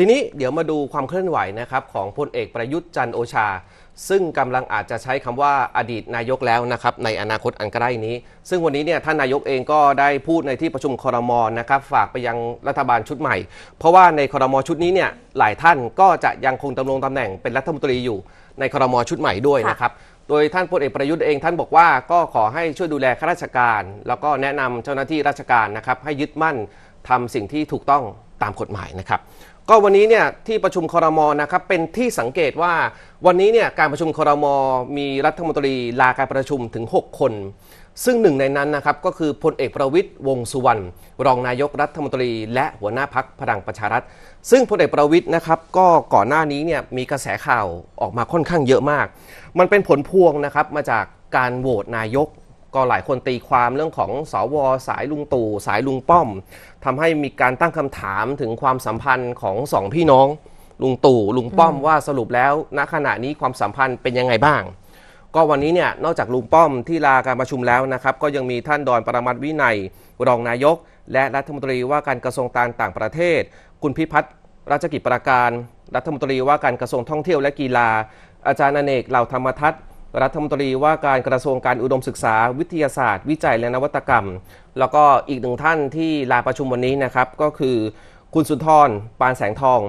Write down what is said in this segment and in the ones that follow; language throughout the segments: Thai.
ทีนี้เดี๋ยวมาดูความเคลื่อนไหวนะครับของพลเอกประยุทธ์จันโอชา ซึ่งกำลังอาจจะใช้คำว่าอดีตนายกแล้วนะครับในอนาคตอันใกล้นี้ ซึ่งวันนี้เนี่ยท่านนายกเองก็ได้พูดในที่ประชุมคอรมอนะครับฝากไปยังรัฐบาลชุดใหม่ เพราะว่าในคอรมอชุดนี้เนี่ยหลายท่านก็จะยังคงดารงตำแหน่งเป็นรัฐมนตรีอยู่ในคอรมอชุดใหม่ด้วยนะครับโดยท่านพลเอกประยุทธ์เองท่านบอกว่าก็ขอให้ช่วยดูแลข้าราชการ แล้วก็แนะนำเจ้าหน้าที่ราชการนะครับให้ยึดมั่นทำสิ่งที่ถูกต้องตามกฎหมายนะครับก็วันนี้เนี่ยที่ประชุมครมนะครับเป็นที่สังเกตว่า วันนี้เนี่ยการประชุมครม มีรัฐมนตรี ลาการประชุมถึง 6 คน ซึ่งหนึ่งในนั้นนะครับ ก็คือพลเอกประวิทย์วงสุวรรณรองนายกรัฐมนตรีและหัวหน้าพักพลังประชารัฐซึ่งพลเอกประวิทย์นะครับก็ก่อนหน้านี้เนี่ยมีกระแสข่าวออกมาค่อนข้างเยอะมาก มันเป็นผลพวงนะครับมาจากการโหวตนายกก็หลายคนตีความเรื่องของสวสายลุงตู่สายลุงป้อม ทำให้มีการตั้งคำถามถึงความสัมพันธ์ของสองพี่น้องลุงตู่ลุงป้อมว่าสรุปแล้วณขณะนี้ความสัมพันธ์เป็นยังไงบ้าง ก็วันนี้เนี่ยนอกจากลุงป้อม ที่ลาการประชุมแล้วนะครับ ก็ยังมีท่านดอนประมัติวินัยรองนายก และรัฐมนตรีว่าการกระทรวงการต่างประเทศ คุณพิพัฒน์ราชกิจประการ รัฐมนตรีว่าการกระทรวงท่องเที่ยวและกีฬา อาจารย์นเนกเหล่าธรรมทัศนรัฐมนตรีว่าการกระทรวงการอุดมศึกษาวิทยาศาสตร์วิจัยและนวัตกรรม แล้วก็อีกหนึ่งท่านที่ลาประชุมวันนี้นะครับ ก็คือคุณสุนทรปานแสงทอง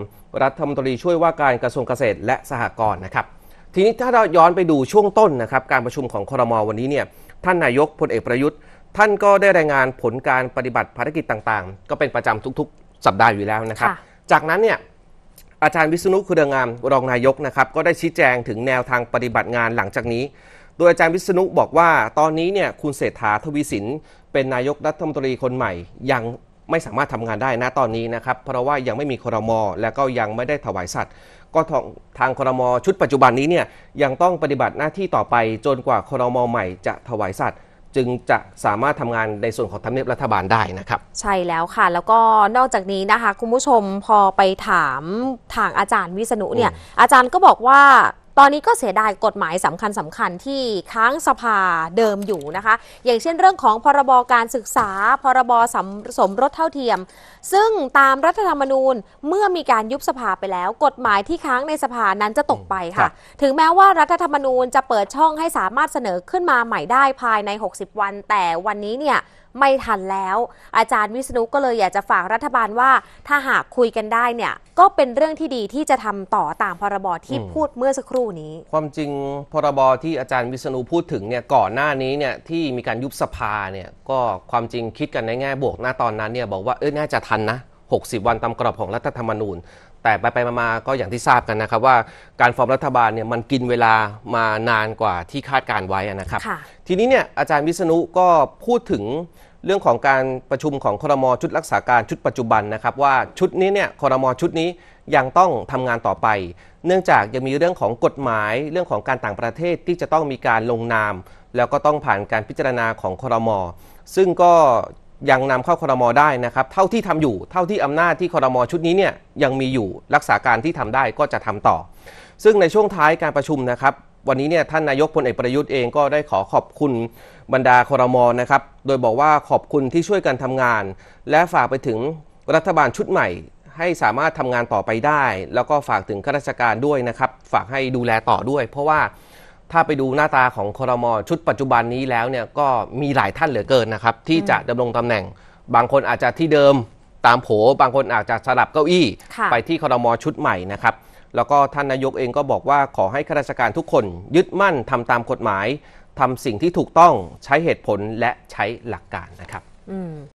รัฐมนตรีช่วยว่าการกระทรวงเกษตรและสหกรณ์นะครับ ทีนี้ถ้าเราย้อนไปดูช่วงต้นนะครับ การประชุมของครมวันนี้เนี่ย ท่านนายกพลเอกประยุทธ์ ท่านก็ได้รายงานผลการปฏิบัติภารกิจต่างๆ ก็เป็นประจำทุกๆสัปดาห์อยู่แล้วนะครับจากนั้นเนี่ยอาจารย์วิษณุครืองามรองนายกนะครับก็ได้ชี้แจงถึงแนวทางปฏิบัติงานหลังจากนี้ โดยอาจารย์วิษณุบอกว่าตอนนี้เนี่ยคุณเศรษฐาทวีสิน เป็นนายกรัฐมนตรีคนใหม่ ยังไม่สามารถทำงานได้นะตอนนี้นะครับ เพราะว่ายังไม่มีครมและก็ยังไม่ได้ถวายสัตว์ ก็ทางครมชุดปัจจุบันนี้เนี่ยยังต้องปฏิบัติหน้าที่ต่อไปจนกว่าครมใหม่จะถวายสัตว์จึงจะสามารถทำงานในส่วนของทำเนียบรัฐบาลได้นะครับ ใช่แล้วค่ะแล้วก็นอกจากนี้นะคะ คุณผู้ชมพอไปถามทางอาจารย์วิษณุเนี่ย อาจารย์ก็บอกว่าตอนนี้ก็เสียดายกฎหมายสำคัญสำคัญที่ค้างสภาเดิมอยู่นะคะ อย่างเช่นเรื่องของพรบการศึกษา พรบสมสมรสเท่าเทียม ซึ่งตามรัฐธรรมนูญเมื่อมีการยุบสภาไปแล้ว กฎหมายที่ค้างในสภานั้นจะตกไปค่ะ ถึงแม้ว่ารัฐธรรมนูญจะเปิดช่องให้สามารถเสนอขึ้นมาใหม่ได้ภายใน 60 วัน แต่วันนี้เนี่ยไม่ทันแล้ว อาจารย์วิษณุก็เลยอยากจะฝากรัฐบาลว่าถ้าหากคุยกันได้เนี่ยก็เป็นเรื่องที่ดีที่จะทำต่อตามพรบที่พูดเมื่อสักครู่นี้ ความจริงพรบที่อาจารย์วิษณุพูดถึงเนี่ยก่อนหน้านี้เนี่ยที่มีการยุบสภาเนี่ยก็ความจริงคิดกันในแง่บวกหน้าตอนนั้นเนี่ยบอกว่าเออน่าจะทันนะ 60 วันตามกรอบของรัฐธรรมนูญแต่ไปไปมาก็อย่างที่ทราบกันนะครับว่าการฟอร์มรัฐบาลเนี่ยมันกินเวลามานานกว่าที่คาดการไว้นะครับ ทีนี้เนี่ยอาจารย์วิษณุก็พูดถึงเรื่องของการประชุมของครม ชุดรักษาการชุดปัจจุบันนะครับว่าชุดนี้เนี่ยครมชุดนี้ยังต้องทำงานต่อไป เนื่องจากยังมีเรื่องของกฎหมายเรื่องของการต่างประเทศที่จะต้องมีการลงนาม แล้วก็ต้องผ่านการพิจารณาของครม ซึ่งก็ยังนำเข้าคอรมอได้นะครับเท่าที่ทำอยู่ เท่าที่อำนาจที่คอรมอชุดนี้เนี่ยยังมีอยู่รักษาการที่ทำได้ก็จะทำต่อ ซึ่งในช่วงท้ายการประชุมนะครับ วันนี้เนี่ยท่านนายกพลเอกประยุทธ์เองก็ได้ขอขอบคุณบรรดาคอรมอนะครับโดยบอกว่าขอบคุณที่ช่วยกันทำงาน และฝากไปถึงรัฐบาลชุดใหม่ ให้สามารถทำงานต่อไปได้ แล้วก็ฝากถึงข้าราชการด้วยนะครับฝากให้ดูแลต่อด้วย เพราะว่าถ้าไปดูหน้าตาของคอรมอชุดปัจจุบันนี้แล้วเนี่ยก็มีหลายท่านเหลือเกินนะครับที่จะดำรงตำแหน่ง บางคนอาจจะที่เดิมตามโผบางคนอาจจะสลับเก้าอี้ ไปที่คอรมอชุดใหม่นะครับแล้วก็ท่านนายกเองก็บอกว่าขอให้ข้าราชการทุกคนยึดมั่นทำตามกฎหมาย ทำสิ่งที่ถูกต้องใช้เหตุผลและใช้หลักการนะครับ